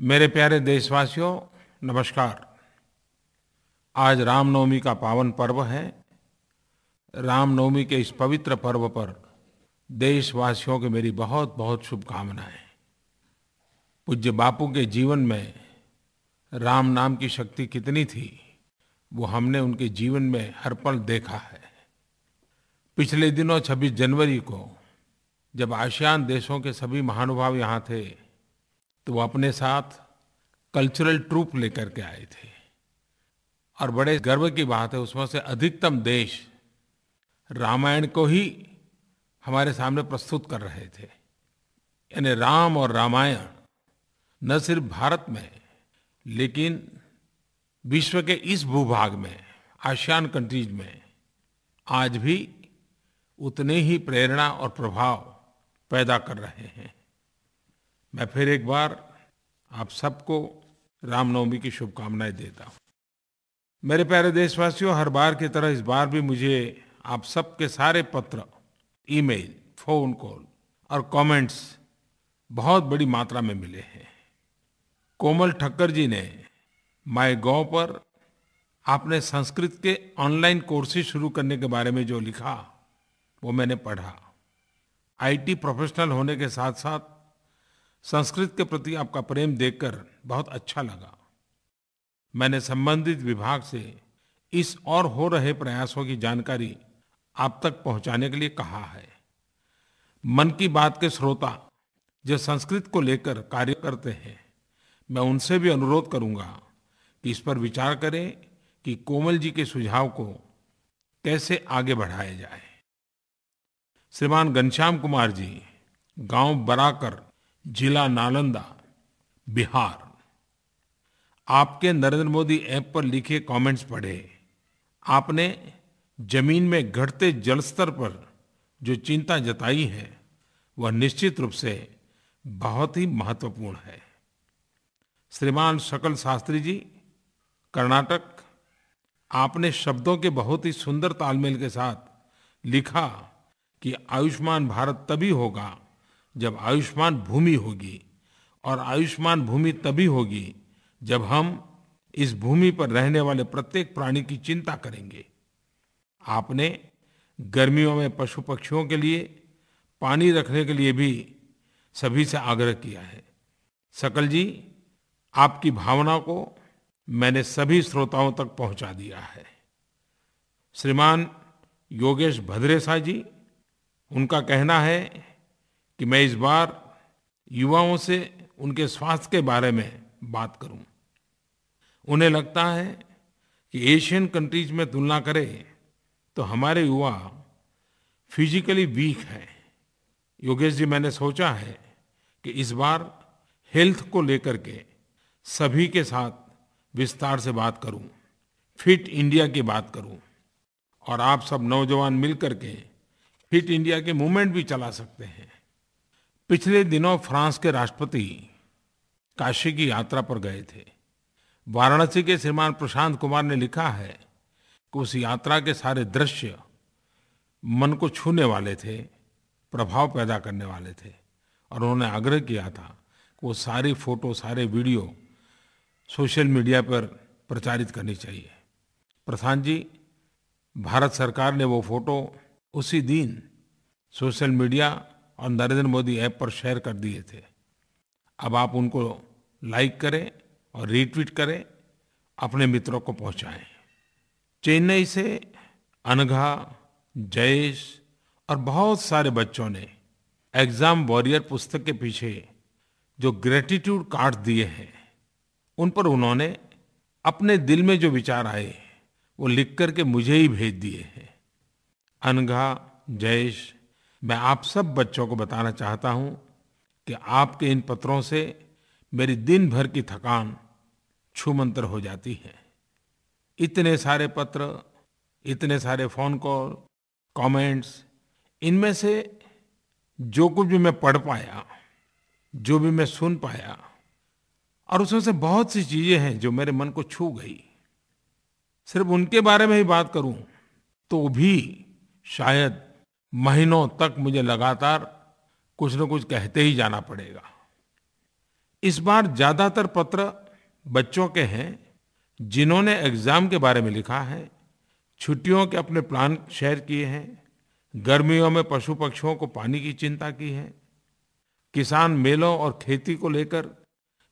मेरे प्यारे देशवासियों नमस्कार आज रामनवमी का पावन पर्व है रामनवमी के इस पवित्र पर्व पर देशवासियों के मेरी बहुत बहुत शुभकामनाएं पूज्य बापू के जीवन में राम नाम की शक्ति कितनी थी वो हमने उनके जीवन में हर पल देखा है पिछले दिनों 26 जनवरी को जब आसियान देशों के सभी महानुभाव यहाँ थे तो वो अपने साथ कल्चरल ट्रूप लेकर के आए थे और बड़े गर्व की बात है उसमें से अधिकतम देश रामायण को ही हमारे सामने प्रस्तुत कर रहे थे यानी राम और रामायण न सिर्फ भारत में लेकिन विश्व के इस भूभाग में आशियान कंट्रीज में आज भी उतने ही प्रेरणा और प्रभाव पैदा कर रहे हैं मैं फिर एक बार आप सबको रामनवमी की शुभकामनाएं देता हूँ मेरे प्यारे देशवासियों हर बार की तरह इस बार भी मुझे आप सबके सारे पत्र ईमेल, फोन कॉल और कमेंट्स बहुत बड़ी मात्रा में मिले हैं कोमल ठक्कर जी ने माई गांव पर आपने संस्कृत के ऑनलाइन कोर्सेज शुरू करने के बारे में जो लिखा वो मैंने पढ़ा आईटी प्रोफेशनल होने के साथ साथ संस्कृत के प्रति आपका प्रेम देखकर बहुत अच्छा लगा मैंने संबंधित विभाग से इस और हो रहे प्रयासों की जानकारी आप तक पहुंचाने के लिए कहा है मन की बात के श्रोता जो संस्कृत को लेकर कार्य करते हैं मैं उनसे भी अनुरोध करूंगा कि इस पर विचार करें कि कोमल जी के सुझाव को कैसे आगे बढ़ाया जाए श्रीमान घनश्याम कुमार जी गांव बराकर जिला नालंदा बिहार आपके नरेंद्र मोदी ऐप पर लिखे कमेंट्स पढ़े आपने जमीन में घटते जलस्तर पर जो चिंता जताई है वह निश्चित रूप से बहुत ही महत्वपूर्ण है श्रीमान शकल शास्त्री जी कर्नाटक आपने शब्दों के बहुत ही सुंदर तालमेल के साथ लिखा कि आयुष्मान भारत तभी होगा जब आयुष्मान भूमि होगी और आयुष्मान भूमि तभी होगी जब हम इस भूमि पर रहने वाले प्रत्येक प्राणी की चिंता करेंगे आपने गर्मियों में पशु पक्षियों के लिए पानी रखने के लिए भी सभी से आग्रह किया है सकल जी आपकी भावना को मैंने सभी श्रोताओं तक पहुंचा दिया है श्रीमान योगेश भद्रेसा जी उनका कहना है कि मैं इस बार युवाओं से उनके स्वास्थ्य के बारे में बात करूं उन्हें लगता है कि एशियन कंट्रीज में तुलना करें तो हमारे युवा फिजिकली वीक हैं योगेश जी मैंने सोचा है कि इस बार हेल्थ को लेकर के सभी के साथ विस्तार से बात करूं फिट इंडिया की बात करूं और आप सब नौजवान मिलकर के फिट इंडिया के मूवमेंट भी चला सकते हैं पिछले दिनों फ्रांस के राष्ट्रपति काशी की यात्रा पर गए थे वाराणसी के श्रीमान प्रशांत कुमार ने लिखा है कि उस यात्रा के सारे दृश्य मन को छूने वाले थे प्रभाव पैदा करने वाले थे और उन्होंने आग्रह किया था कि वो सारी फोटो सारे वीडियो सोशल मीडिया पर प्रचारित करनी चाहिए प्रशांत जी भारत सरकार ने वो फोटो उसी दिन सोशल मीडिया और नरेंद्र मोदी ऐप पर शेयर कर दिए थे अब आप उनको लाइक करें और रीट्वीट करें अपने मित्रों को पहुंचाएं चेन्नई से अनघा जयेश और बहुत सारे बच्चों ने एग्जाम वॉरियर पुस्तक के पीछे जो ग्रेटिट्यूड कार्ड दिए हैं उन पर उन्होंने अपने दिल में जो विचार आए वो लिख करके मुझे ही भेज दिए हैं अनघा जयेश मैं आप सब बच्चों को बताना चाहता हूं कि आपके इन पत्रों से मेरी दिन भर की थकान छुमंतर हो जाती है इतने सारे पत्र इतने सारे फोन कॉल कमेंट्स इनमें से जो कुछ भी मैं पढ़ पाया जो भी मैं सुन पाया और उसमें से बहुत सी चीजें हैं जो मेरे मन को छू गई सिर्फ उनके बारे में ही बात करूं तो भी शायद महीनों तक मुझे लगातार कुछ न कुछ कहते ही जाना पड़ेगा इस बार ज्यादातर पत्र बच्चों के हैं जिन्होंने एग्जाम के बारे में लिखा है छुट्टियों के अपने प्लान शेयर किए हैं गर्मियों में पशु पक्षियों को पानी की चिंता की है किसान मेलों और खेती को लेकर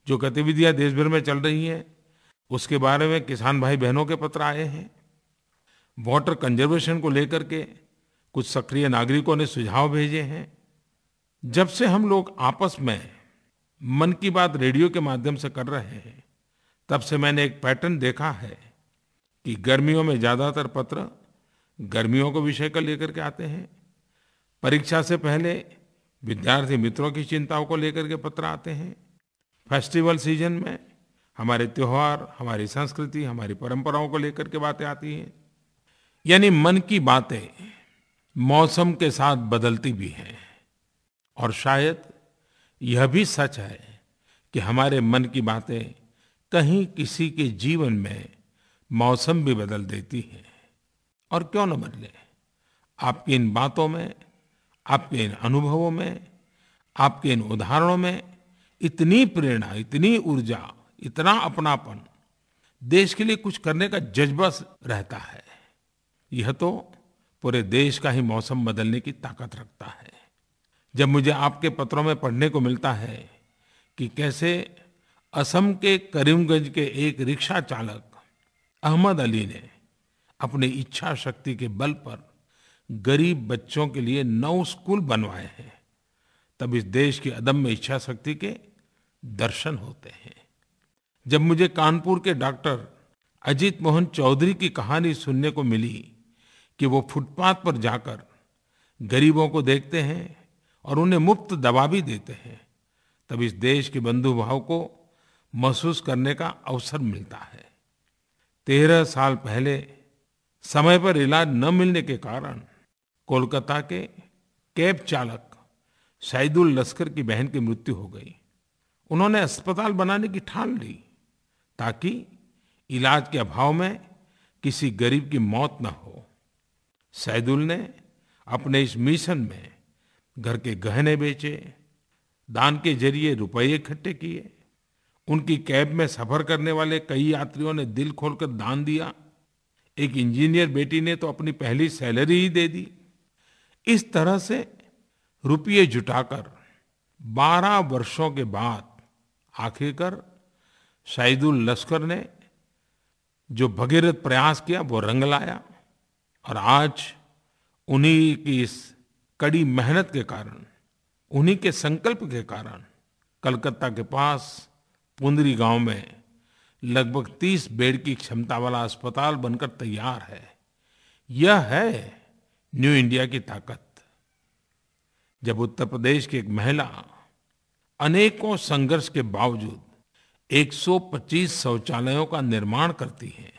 जो गतिविधियां देशभर में चल रही हैं उसके बारे में किसान भाई बहनों के पत्र आए हैं वाटर कंजर्वेशन को लेकर के कुछ सक्रिय नागरिकों ने सुझाव भेजे हैं जब से हम लोग आपस में मन की बात रेडियो के माध्यम से कर रहे हैं तब से मैंने एक पैटर्न देखा है कि गर्मियों में ज़्यादातर पत्र गर्मियों को विषय कर लेकर के आते हैं परीक्षा से पहले विद्यार्थी मित्रों की चिंताओं को लेकर के पत्र आते हैं फेस्टिवल सीजन में हमारे त्यौहार हमारी संस्कृति हमारी परंपराओं को लेकर के बातें आती हैं यानी मन की बातें मौसम के साथ बदलती भी है और शायद यह भी सच है कि हमारे मन की बातें कहीं किसी के जीवन में मौसम भी बदल देती हैं और क्यों न बदले आपकी इन बातों में आपके इन अनुभवों में आपके इन उदाहरणों में इतनी प्रेरणा इतनी ऊर्जा इतना अपनापन देश के लिए कुछ करने का जज्बा रहता है यह तो पूरे देश का ही मौसम बदलने की ताकत रखता है जब मुझे आपके पत्रों में पढ़ने को मिलता है कि कैसे असम के करीमगंज के एक रिक्शा चालक अहमद अली ने अपनी इच्छा शक्ति के बल पर गरीब बच्चों के लिए नौ स्कूल बनवाए हैं तब इस देश की अदम्य इच्छा शक्ति के दर्शन होते हैं जब मुझे कानपुर के डॉक्टर अजीत मोहन चौधरी की कहानी सुनने को मिली कि वो फुटपाथ पर जाकर गरीबों को देखते हैं और उन्हें मुफ्त दवा भी देते हैं तब इस देश के बंधुभाव को महसूस करने का अवसर मिलता है तेरह साल पहले समय पर इलाज न मिलने के कारण कोलकाता के कैब चालक सैदुल लश्कर की बहन की मृत्यु हो गई उन्होंने अस्पताल बनाने की ठान ली ताकि इलाज के अभाव में किसी गरीब की मौत न हो सैदुल ने अपने इस मिशन में घर के गहने बेचे दान के जरिए रुपये इकट्ठे किए उनकी कैब में सफर करने वाले कई यात्रियों ने दिल खोलकर दान दिया एक इंजीनियर बेटी ने तो अपनी पहली सैलरी ही दे दी इस तरह से रुपये जुटाकर 12 वर्षों के बाद आखिरकार शाहिदुल लश्कर ने जो भगीरथ प्रयास किया वो रंग लाया और आज उन्हीं की इस कड़ी मेहनत के कारण उन्हीं के संकल्प के कारण कलकत्ता के पास पुंदरी गांव में लगभग 30 बेड की क्षमता वाला अस्पताल बनकर तैयार है यह है न्यू इंडिया की ताकत जब उत्तर प्रदेश की एक महिला अनेकों संघर्ष के बावजूद 125 शौचालयों का निर्माण करती है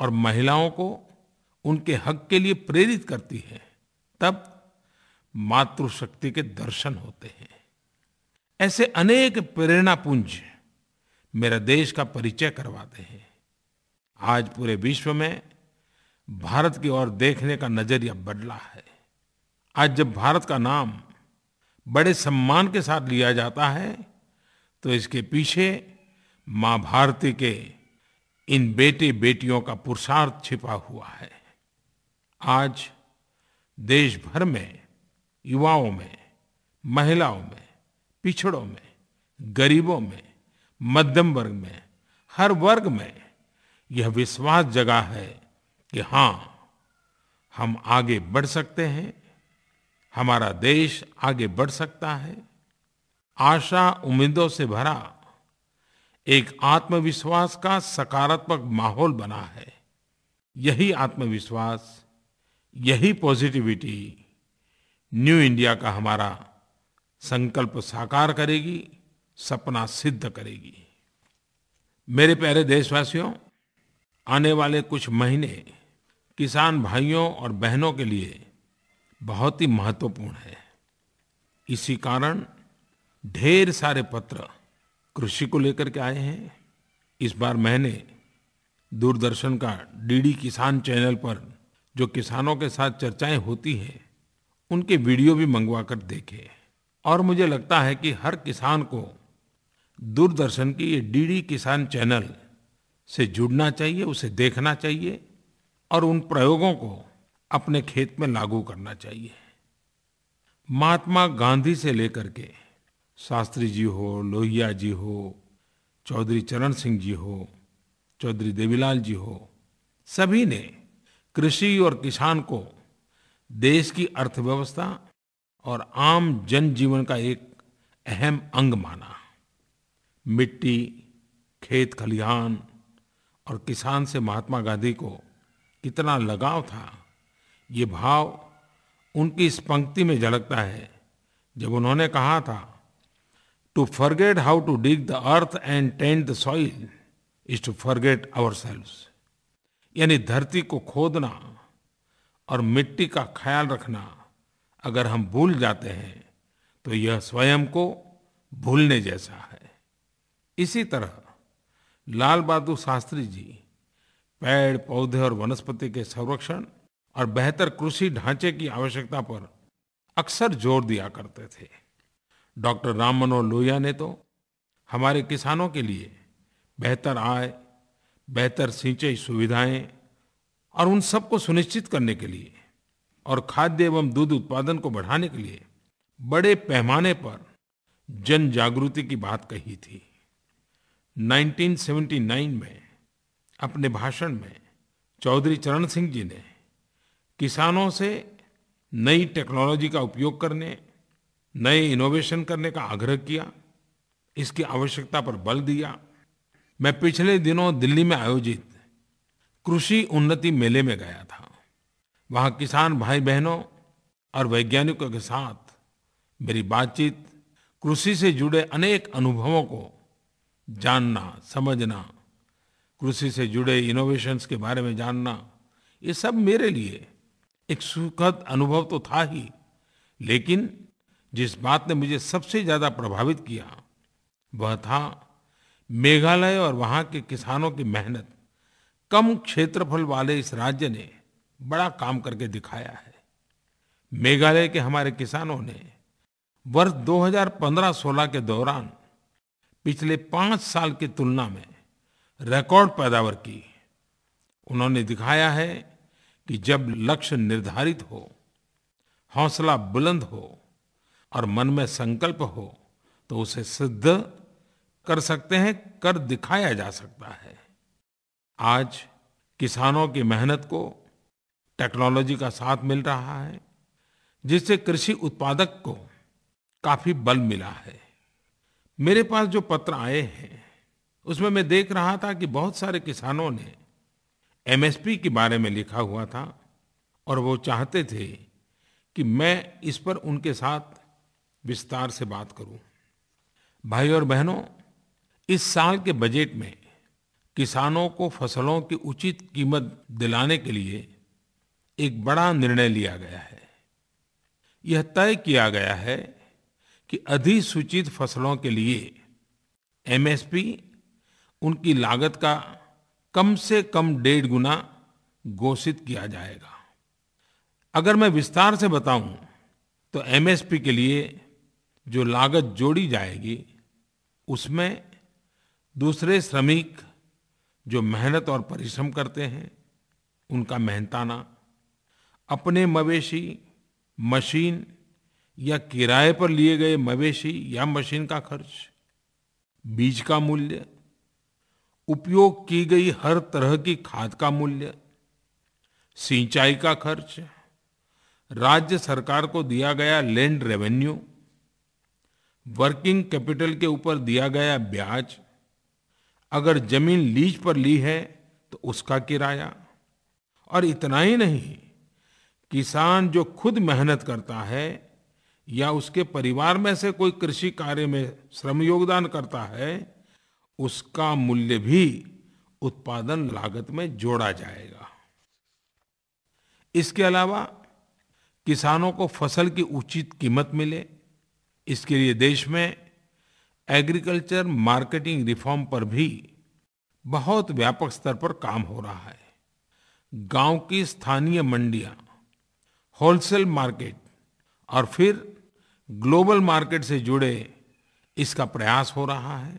और महिलाओं को उनके हक के लिए प्रेरित करती है तब मातृशक्ति के दर्शन होते हैं ऐसे अनेक प्रेरणा पुंज मेरा देश का परिचय करवाते हैं आज पूरे विश्व में भारत की ओर देखने का नजरिया बदला है आज जब भारत का नाम बड़े सम्मान के साथ लिया जाता है तो इसके पीछे मां भारती के इन बेटे बेटियों का पुरुषार्थ छिपा हुआ है आज देश भर में युवाओं में महिलाओं में पिछड़ों में गरीबों में मध्यम वर्ग में हर वर्ग में यह विश्वास जगा है कि हाँ हम आगे बढ़ सकते हैं हमारा देश आगे बढ़ सकता है आशा उम्मीदों से भरा एक आत्मविश्वास का सकारात्मक माहौल बना है यही आत्मविश्वास यही पॉजिटिविटी न्यू इंडिया का हमारा संकल्प साकार करेगी सपना सिद्ध करेगी मेरे प्यारे देशवासियों आने वाले कुछ महीने किसान भाइयों और बहनों के लिए बहुत ही महत्वपूर्ण है इसी कारण ढेर सारे पत्र कृषि को लेकर के आए हैं इस बार मैंने दूरदर्शन का डीडी किसान चैनल पर जो किसानों के साथ चर्चाएं होती हैं उनके वीडियो भी मंगवा कर देखे और मुझे लगता है कि हर किसान को दूरदर्शन की ये डीडी किसान चैनल से जुड़ना चाहिए उसे देखना चाहिए और उन प्रयोगों को अपने खेत में लागू करना चाहिए महात्मा गांधी से लेकर के शास्त्री जी हो लोहिया जी हो चौधरी चरण सिंह जी हो चौधरी देवीलाल जी हो सभी ने कृषि और किसान को देश की अर्थव्यवस्था और आम जनजीवन का एक अहम अंग माना मिट्टी खेत खलिहान और किसान से महात्मा गांधी को कितना लगाव था ये भाव उनकी इस पंक्ति में झलकता है जब उन्होंने कहा था to forget how to dig the earth and tend the soil is to forget आवर सेल्व्स यानी धरती को खोदना और मिट्टी का ख्याल रखना अगर हम भूल जाते हैं तो यह स्वयं को भूलने जैसा है इसी तरह लाल बहादुर शास्त्री जी पेड़ पौधे और वनस्पति के संरक्षण और बेहतर कृषि ढांचे की आवश्यकता पर अक्सर जोर दिया करते थे डॉक्टर राम मनोहर लोहिया ने तो हमारे किसानों के लिए बेहतर आय बेहतर सिंचाई सुविधाएं और उन सबको सुनिश्चित करने के लिए और खाद्य एवं दूध उत्पादन को बढ़ाने के लिए बड़े पैमाने पर जन जागृति की बात कही थी 1979 में अपने भाषण में चौधरी चरण सिंह जी ने किसानों से नई टेक्नोलॉजी का उपयोग करने नए इनोवेशन करने का आग्रह किया इसकी आवश्यकता पर बल दिया मैं पिछले दिनों दिल्ली में आयोजित कृषि उन्नति मेले में गया था वहां किसान भाई बहनों और वैज्ञानिकों के साथ मेरी बातचीत कृषि से जुड़े अनेक अनुभवों को जानना समझना कृषि से जुड़े इनोवेशंस के बारे में जानना ये सब मेरे लिए एक सुखद अनुभव तो था ही लेकिन जिस बात ने मुझे सबसे ज्यादा प्रभावित किया वह था मेघालय और वहां के किसानों की मेहनत कम क्षेत्रफल वाले इस राज्य ने बड़ा काम करके दिखाया है मेघालय के हमारे किसानों ने वर्ष 2015-16 के दौरान पिछले पांच साल की तुलना में रिकॉर्ड पैदावार की उन्होंने दिखाया है कि जब लक्ष्य निर्धारित हो हौसला बुलंद हो और मन में संकल्प हो तो उसे सिद्ध कर सकते हैं कर दिखाया जा सकता है आज किसानों की मेहनत को टेक्नोलॉजी का साथ मिल रहा है जिससे कृषि उत्पादक को काफी बल मिला है मेरे पास जो पत्र आए हैं उसमें मैं देख रहा था कि बहुत सारे किसानों ने एमएसपी के बारे में लिखा हुआ था और वो चाहते थे कि मैं इस पर उनके साथ विस्तार से बात करूं भाई और बहनों इस साल के बजट में किसानों को फसलों की उचित कीमत दिलाने के लिए एक बड़ा निर्णय लिया गया है यह तय किया गया है कि अधिसूचित फसलों के लिए एमएसपी उनकी लागत का कम से कम डेढ़ गुना घोषित किया जाएगा अगर मैं विस्तार से बताऊं तो एमएसपी के लिए जो लागत जोड़ी जाएगी उसमें दूसरे श्रमिक जो मेहनत और परिश्रम करते हैं उनका मेहनताना अपने मवेशी मशीन या किराए पर लिए गए मवेशी या मशीन का खर्च बीज का मूल्य उपयोग की गई हर तरह की खाद का मूल्य सिंचाई का खर्च राज्य सरकार को दिया गया लैंड रेवेन्यू वर्किंग कैपिटल के ऊपर दिया गया ब्याज अगर जमीन लीज पर ली है तो उसका किराया और इतना ही नहीं किसान जो खुद मेहनत करता है या उसके परिवार में से कोई कृषि कार्य में श्रम योगदान करता है उसका मूल्य भी उत्पादन लागत में जोड़ा जाएगा इसके अलावा किसानों को फसल की उचित कीमत मिले इसके लिए देश में एग्रीकल्चर मार्केटिंग रिफॉर्म पर भी बहुत व्यापक स्तर पर काम हो रहा है गांव की स्थानीय मंडियां होलसेल मार्केट और फिर ग्लोबल मार्केट से जुड़े इसका प्रयास हो रहा है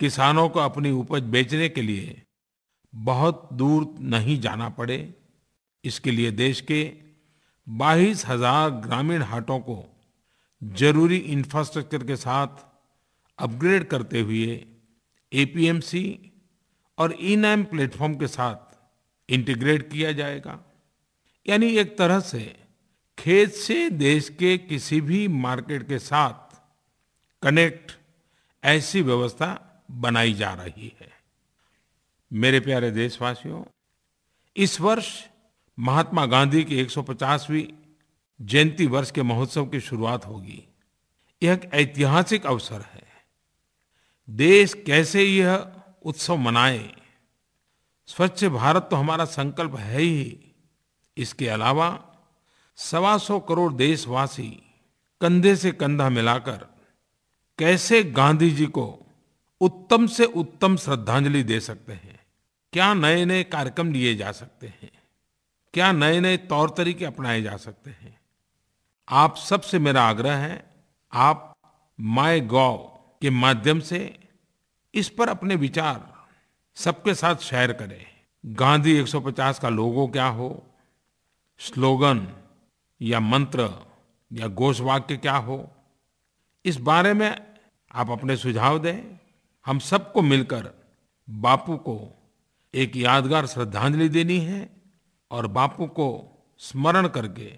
किसानों को अपनी उपज बेचने के लिए बहुत दूर नहीं जाना पड़े इसके लिए देश के बाईस हजार ग्रामीण हाटों को जरूरी इंफ्रास्ट्रक्चर के साथ अपग्रेड करते हुए एपीएमसी और ई e नैम प्लेटफॉर्म के साथ इंटीग्रेट किया जाएगा यानी एक तरह से खेत से देश के किसी भी मार्केट के साथ कनेक्ट ऐसी व्यवस्था बनाई जा रही है मेरे प्यारे देशवासियों इस वर्ष महात्मा गांधी की 150वीं जयंती वर्ष के महोत्सव की शुरुआत होगी यह एक ऐतिहासिक अवसर है देश कैसे यह उत्सव मनाए स्वच्छ भारत तो हमारा संकल्प है ही इसके अलावा सवा सौ करोड़ देशवासी कंधे से कंधा मिलाकर कैसे गांधी जी को उत्तम से उत्तम श्रद्धांजलि दे सकते हैं क्या नए नए कार्यक्रम लिए जा सकते हैं क्या नए नए तौर तरीके अपनाए जा सकते हैं आप सबसे मेरा आग्रह है आप माई गॉव के माध्यम से इस पर अपने विचार सबके साथ शेयर करें गांधी 150 का लोगो क्या हो स्लोगन या मंत्र या घोष वाक्य क्या हो इस बारे में आप अपने सुझाव दें हम सबको मिलकर बापू को एक यादगार श्रद्धांजलि देनी है और बापू को स्मरण करके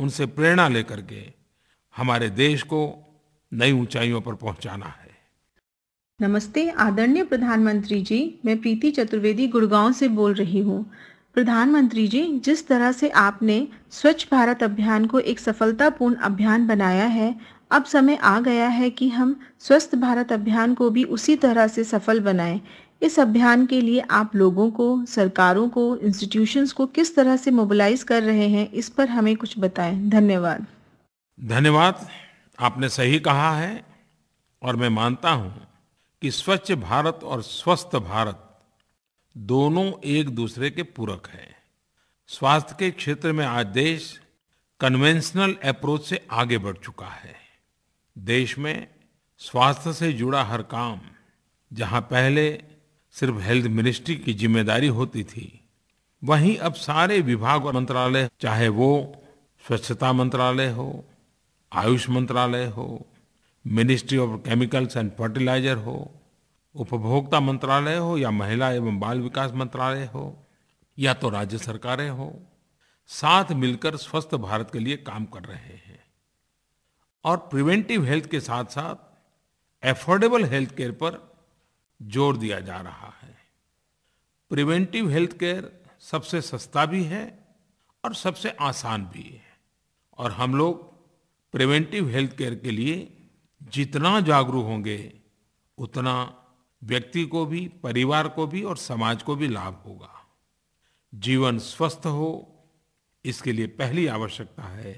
उनसे प्रेरणा लेकर के हमारे देश को नई ऊंचाइयों पर पहुंचाना है नमस्ते आदरणीय प्रधानमंत्री जी मैं प्रीति चतुर्वेदी गुड़गांव से बोल रही हूँ प्रधानमंत्री जी जिस तरह से आपने स्वच्छ भारत अभियान को एक सफलतापूर्ण अभियान बनाया है अब समय आ गया है कि हम स्वस्थ भारत अभियान को भी उसी तरह से सफल बनाएं इस अभियान के लिए आप लोगों को सरकारों को इंस्टीट्यूशंस को किस तरह से मोबिलाइज कर रहे हैं इस पर हमें कुछ बताएं धन्यवाद धन्यवाद आपने सही कहा है और मैं मानता हूं कि स्वच्छ भारत और स्वस्थ भारत दोनों एक दूसरे के पूरक हैं स्वास्थ्य के क्षेत्र में आज देश कन्वेंशनल अप्रोच से आगे बढ़ चुका है देश में स्वास्थ्य से जुड़ा हर काम जहां पहले सिर्फ हेल्थ मिनिस्ट्री की जिम्मेदारी होती थी वहीं अब सारे विभाग और मंत्रालय चाहे वो स्वच्छता मंत्रालय हो आयुष मंत्रालय हो ministry of chemicals and fertilizer हो उपभोक्ता मंत्रालय हो या महिला एवं बाल विकास मंत्रालय हो या तो राज्य सरकारें हो साथ मिलकर स्वस्थ भारत के लिए काम कर रहे हैं और प्रिवेंटिव हेल्थ के साथ साथ एफोर्डेबल हेल्थ केयर पर जोर दिया जा रहा है प्रिवेंटिव हेल्थ केयर सबसे सस्ता भी है और सबसे आसान भी है और हम लोग प्रिवेंटिव हेल्थ केयर के लिए जितना जागरूक होंगे उतना व्यक्ति को भी परिवार को भी और समाज को भी लाभ होगा जीवन स्वस्थ हो इसके लिए पहली आवश्यकता है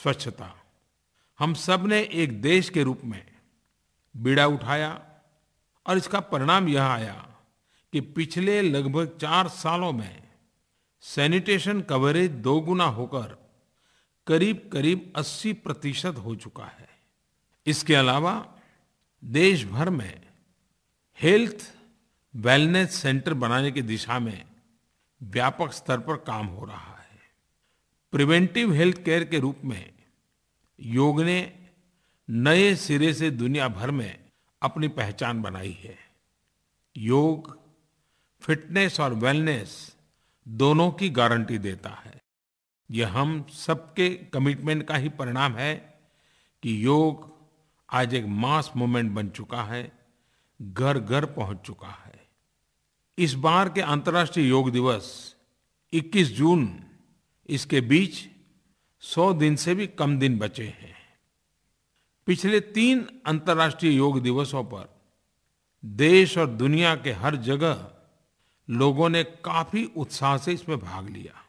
स्वच्छता हम सब ने एक देश के रूप में बीड़ा उठाया और इसका परिणाम यह आया कि पिछले लगभग चार सालों में सैनिटेशन कवरेज दोगुना होकर करीब करीब 80 प्रतिशत हो चुका है इसके अलावा देश भर में हेल्थ वेलनेस सेंटर बनाने की दिशा में व्यापक स्तर पर काम हो रहा है प्रिवेंटिव हेल्थ केयर के रूप में योग ने नए सिरे से दुनिया भर में अपनी पहचान बनाई है योग फिटनेस और वेलनेस दोनों की गारंटी देता है यह हम सबके कमिटमेंट का ही परिणाम है कि योग आज एक मास मूवमेंट बन चुका है घर घर पहुंच चुका है इस बार के अंतर्राष्ट्रीय योग दिवस 21 जून इसके बीच 100 दिन से भी कम दिन बचे हैं पिछले तीन अंतर्राष्ट्रीय योग दिवसों पर देश और दुनिया के हर जगह लोगों ने काफी उत्साह से इसमें भाग लिया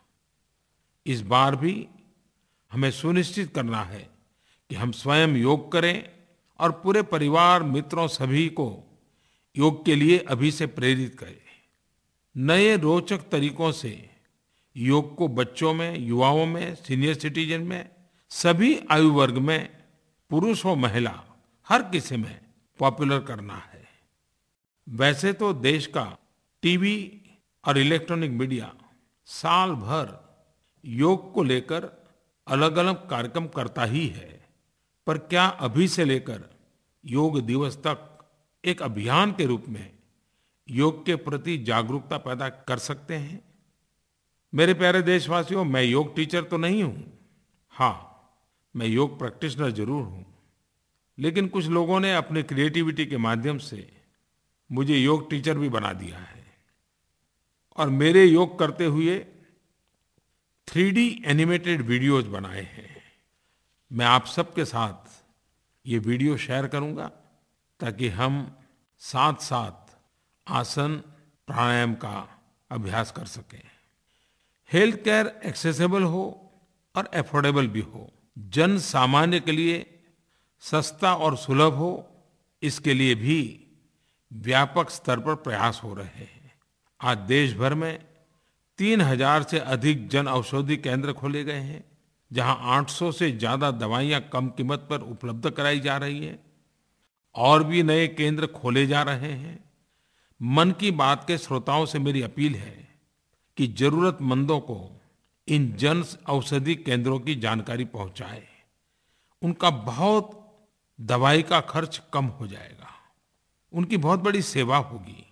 इस बार भी हमें सुनिश्चित करना है कि हम स्वयं योग करें और पूरे परिवार मित्रों सभी को योग के लिए अभी से प्रेरित करें नए रोचक तरीकों से योग को बच्चों में युवाओं में सीनियर सिटीजन में सभी आयु वर्ग में पुरुष और महिला हर किसी में पॉपुलर करना है वैसे तो देश का टीवी और इलेक्ट्रॉनिक मीडिया साल भर योग को लेकर अलग अलग कार्यक्रम करता ही है पर क्या अभी से लेकर योग दिवस तक एक अभियान के रूप में योग के प्रति जागरूकता पैदा कर सकते हैं मेरे प्यारे देशवासियों मैं योग टीचर तो नहीं हूं हाँ मैं योग प्रैक्टिशनर जरूर हूं लेकिन कुछ लोगों ने अपने क्रिएटिविटी के माध्यम से मुझे योग टीचर भी बना दिया है और मेरे योग करते हुए थ्री एनिमेटेड वीडियोज बनाए हैं मैं आप सबके साथ ये वीडियो शेयर करूंगा ताकि हम साथ साथ आसन प्राणायाम का अभ्यास कर सकें हेल्थ केयर एक्सेसेबल हो और एफोर्डेबल भी हो जन सामान्य के लिए सस्ता और सुलभ हो इसके लिए भी व्यापक स्तर पर प्रयास हो रहे हैं आज देश भर में तीन हजार से अधिक जन औषधि केंद्र खोले गए हैं जहां 800 से ज्यादा दवाइयां कम कीमत पर उपलब्ध कराई जा रही है और भी नए केंद्र खोले जा रहे हैं मन की बात के श्रोताओं से मेरी अपील है कि जरूरतमंदों को इन जन औषधि केंद्रों की जानकारी पहुंचाए उनका बहुत दवाई का खर्च कम हो जाएगा उनकी बहुत बड़ी सेवा होगी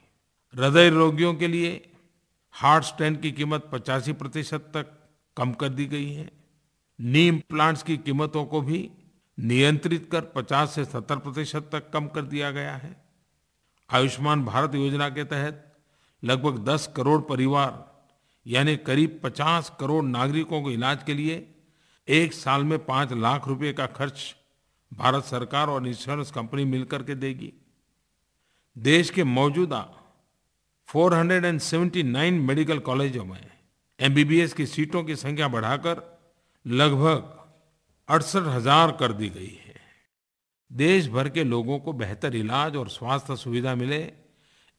हृदय रोगियों के लिए हार्ट स्टैंड की कीमत पचासी प्रतिशत तक कम कर दी गई है नीम प्लांट्स की कीमतों को भी नियंत्रित कर 50 से 70 प्रतिशत तक कम कर दिया गया है आयुष्मान भारत योजना के तहत लगभग 10 करोड़ परिवार यानी करीब 50 करोड़ नागरिकों को इलाज के लिए एक साल में पाँच लाख रुपए का खर्च भारत सरकार और इंश्योरेंस कंपनी मिलकर के देगी देश के मौजूदा 479 मेडिकल कॉलेजों में एमबीबीएस की सीटों की संख्या बढ़ाकर लगभग अड़सठ हजार कर दी गई है देश भर के लोगों को बेहतर इलाज और स्वास्थ्य सुविधा मिले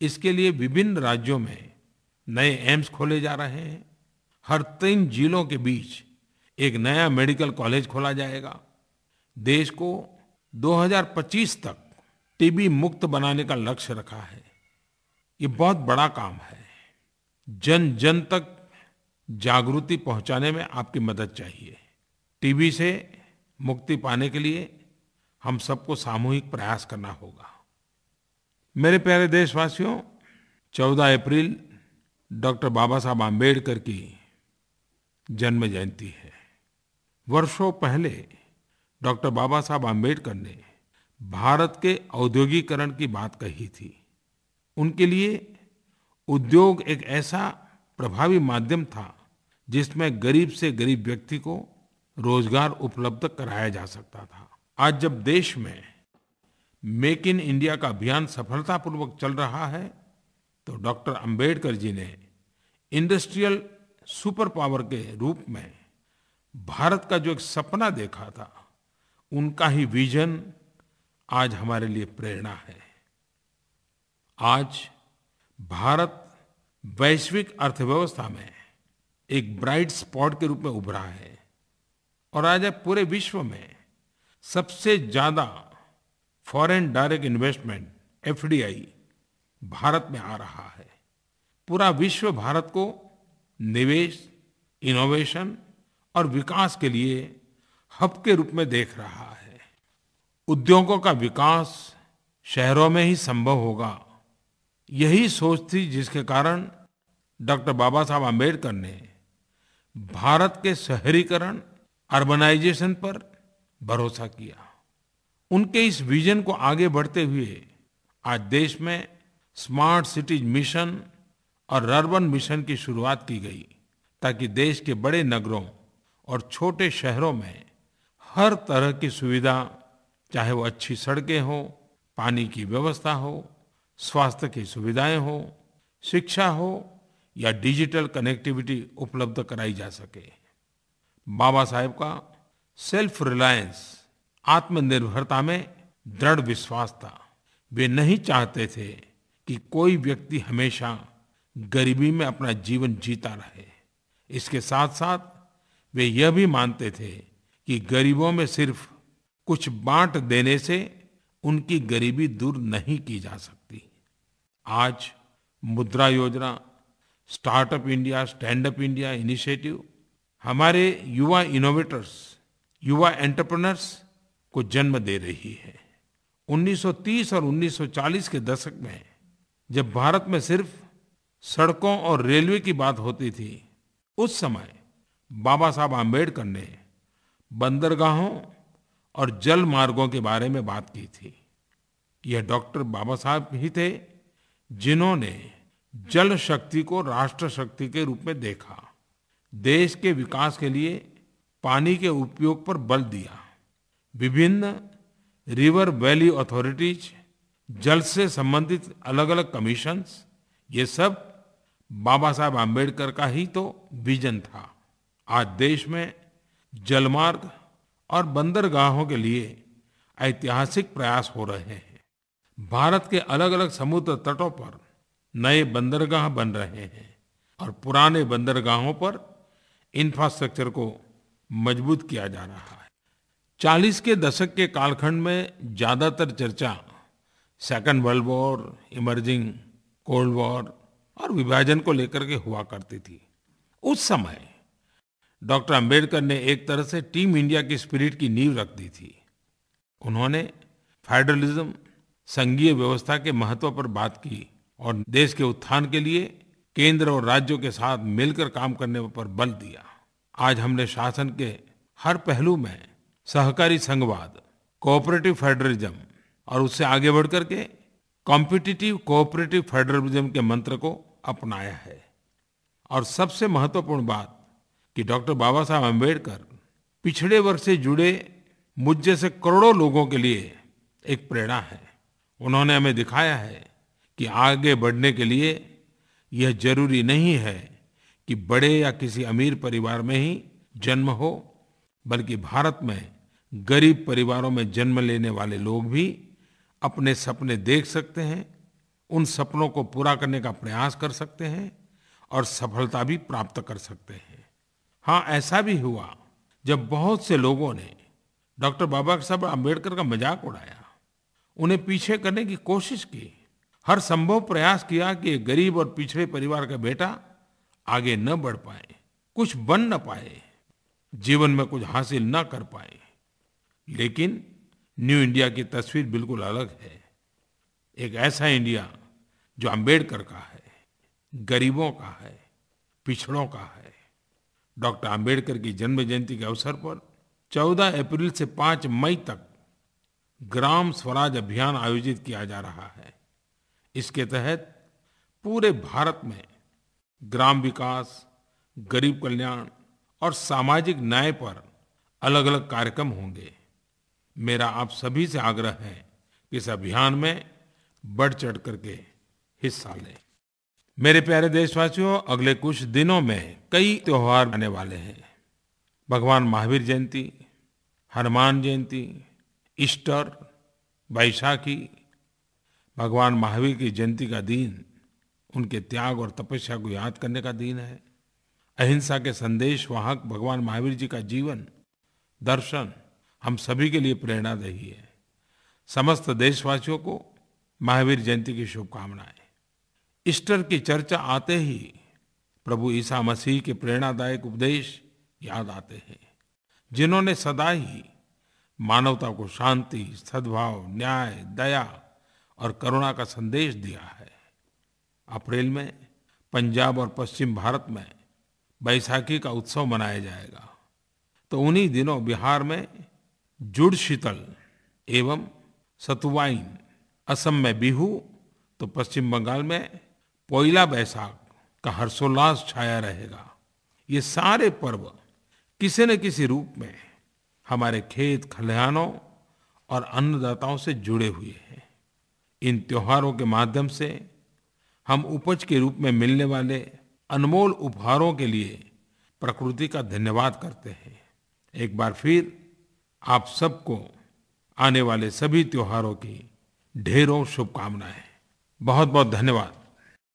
इसके लिए विभिन्न राज्यों में नए एम्स खोले जा रहे हैं हर तीन जिलों के बीच एक नया मेडिकल कॉलेज खोला जाएगा देश को 2025 तक टीबी मुक्त बनाने का लक्ष्य रखा है ये बहुत बड़ा काम है जन जन तक जागृति पहुंचाने में आपकी मदद चाहिए टीबी से मुक्ति पाने के लिए हम सबको सामूहिक प्रयास करना होगा मेरे प्यारे देशवासियों 14 अप्रैल डॉक्टर बाबा साहब आम्बेडकर की जन्म जयंती है वर्षों पहले डॉक्टर बाबा साहब आम्बेडकर ने भारत के औद्योगिकरण की बात कही थी उनके लिए उद्योग एक ऐसा प्रभावी माध्यम था जिसमें गरीब से गरीब व्यक्ति को रोजगार उपलब्ध कराया जा सकता था आज जब देश में मेक इन इंडिया का अभियान सफलतापूर्वक चल रहा है तो डॉक्टर अंबेडकर जी ने इंडस्ट्रियल सुपर पावर के रूप में भारत का जो एक सपना देखा था उनका ही विजन आज हमारे लिए प्रेरणा है आज भारत वैश्विक अर्थव्यवस्था में एक ब्राइट स्पॉट के रूप में उभरा है और आज पूरे विश्व में सबसे ज्यादा foreign direct investment FDI Bharat में आ रहा है पूरा विश्व भारत को निवेश इनोवेशन और विकास के लिए हब के रूप में देख रहा है उद्योगों का विकास शहरों में ही संभव होगा यही सोच थी जिसके कारण डॉक्टर बाबा साहब आम्बेडकर ने भारत के शहरीकरण अर्बनाइजेशन पर भरोसा किया उनके इस विजन को आगे बढ़ते हुए आज देश में स्मार्ट सिटीज मिशन और अर्बन मिशन की शुरुआत की गई ताकि देश के बड़े नगरों और छोटे शहरों में हर तरह की सुविधा चाहे वो अच्छी सड़कें हो पानी की व्यवस्था हो स्वास्थ्य की सुविधाएं हो शिक्षा हो या डिजिटल कनेक्टिविटी उपलब्ध कराई जा सके बाबा साहेब का सेल्फ रिलायंस आत्मनिर्भरता में दृढ़ विश्वास था वे नहीं चाहते थे कि कोई व्यक्ति हमेशा गरीबी में अपना जीवन जीता रहे इसके साथ साथ वे यह भी मानते थे कि गरीबों में सिर्फ कुछ बांट देने से उनकी गरीबी दूर नहीं की जा सकती आज Mudra Yojana startup India stand up India initiative हमारे युवा इनोवेटर्स युवा एंटरप्रेनर्स को जन्म दे रही है 1930 और 1940 के दशक में जब भारत में सिर्फ सड़कों और रेलवे की बात होती थी उस समय बाबा साहब आम्बेडकर ने बंदरगाहों और जल मार्गों के बारे में बात की थी यह डॉक्टर बाबा साहब ही थे जिन्होंने जल शक्ति को राष्ट्र शक्ति के रूप में देखा देश के विकास के लिए पानी के उपयोग पर बल दिया विभिन्न रिवर वैली अथॉरिटीज जल से संबंधित अलग अलग कमीशंस ये सब बाबा साहब आम्बेडकर का ही तो विजन था आज देश में जलमार्ग और बंदरगाहों के लिए ऐतिहासिक प्रयास हो रहे हैं भारत के अलग अलग समुद्र तटों पर नए बंदरगाह बन रहे हैं और पुराने बंदरगाहों पर इंफ्रास्ट्रक्चर को मजबूत किया जा रहा है चालीस के दशक के कालखंड में ज़्यादातर चर्चा second world war emerging cold war और विभाजन को लेकर के हुआ करती थी उस समय डॉक्टर अंबेडकर ने एक तरह से टीम इंडिया की स्पिरिट की नींव रख दी थी उन्होंने फेडरलिज्म संघीय व्यवस्था के महत्व पर बात की और देश के उत्थान के लिए केंद्र और राज्यों के साथ मिलकर काम करने पर बल दिया आज हमने शासन के हर पहलू में सहकारी संघवाद कोऑपरेटिव फेडरलिज्म और उससे आगे बढ़ करके कॉम्पिटिटिव कोऑपरेटिव फेडरलिज्म के मंत्र को अपनाया है और सबसे महत्वपूर्ण बात कि डॉक्टर बाबा साहब अम्बेडकर पिछड़े वर्ग से जुड़े मुझ जैसे करोड़ों लोगों के लिए एक प्रेरणा है उन्होंने हमें दिखाया है कि आगे बढ़ने के लिए यह जरूरी नहीं है कि बड़े या किसी अमीर परिवार में ही जन्म हो बल्कि भारत में गरीब परिवारों में जन्म लेने वाले लोग भी अपने सपने देख सकते हैं उन सपनों को पूरा करने का प्रयास कर सकते हैं और सफलता भी प्राप्त कर सकते हैं हाँ ऐसा भी हुआ जब बहुत से लोगों ने डॉक्टर बाबा साहब आम्बेडकर का मजाक उड़ाया उन्हें पीछे करने की कोशिश की हर संभव प्रयास किया कि गरीब और पिछड़े परिवार का बेटा आगे न बढ़ पाए कुछ बन न पाए जीवन में कुछ हासिल न कर पाए लेकिन न्यू इंडिया की तस्वीर बिल्कुल अलग है एक ऐसा इंडिया जो अंबेडकर का है गरीबों का है पिछड़ों का है डॉक्टर आम्बेडकर की जन्म जयंती के अवसर पर 14 अप्रैल से 5 मई तक ग्राम स्वराज अभियान आयोजित किया जा रहा है इसके तहत पूरे भारत में ग्राम विकास गरीब कल्याण और सामाजिक न्याय पर अलग अलग कार्यक्रम होंगे मेरा आप सभी से आग्रह है कि इस अभियान में बढ़ चढ़ करके हिस्सा लें मेरे प्यारे देशवासियों अगले कुछ दिनों में कई त्योहार आने वाले हैं भगवान महावीर जयंती हनुमान जयंती ईस्टर बैसाखी भगवान महावीर की जयंती का दिन उनके त्याग और तपस्या को याद करने का दिन है अहिंसा के संदेश वाहक भगवान महावीर जी का जीवन दर्शन हम सभी के लिए प्रेरणादायी है समस्त देशवासियों को महावीर जयंती की शुभकामनाएं ईस्टर की चर्चा आते ही प्रभु ईसा मसीह के प्रेरणादायक उपदेश याद आते हैं जिन्होंने सदा ही मानवता को शांति सद्भाव न्याय दया और करुणा का संदेश दिया है अप्रैल में पंजाब और पश्चिम भारत में बैसाखी का उत्सव मनाया जाएगा तो उन्हीं दिनों बिहार में जुड़ शीतल एवं सतुवाइन असम में बिहू तो पश्चिम बंगाल में पोइला बैसाख का हर्षोल्लास छाया रहेगा ये सारे पर्व किसी न किसी रूप में हमारे खेत खलिहानों और अन्नदाताओं से जुड़े हुए हैं इन त्योहारों के माध्यम से हम उपज के रूप में मिलने वाले अनमोल उपहारों के लिए प्रकृति का धन्यवाद करते हैं एक बार फिर आप सबको आने वाले सभी त्योहारों की ढेरों शुभकामनाएं बहुत बहुत धन्यवाद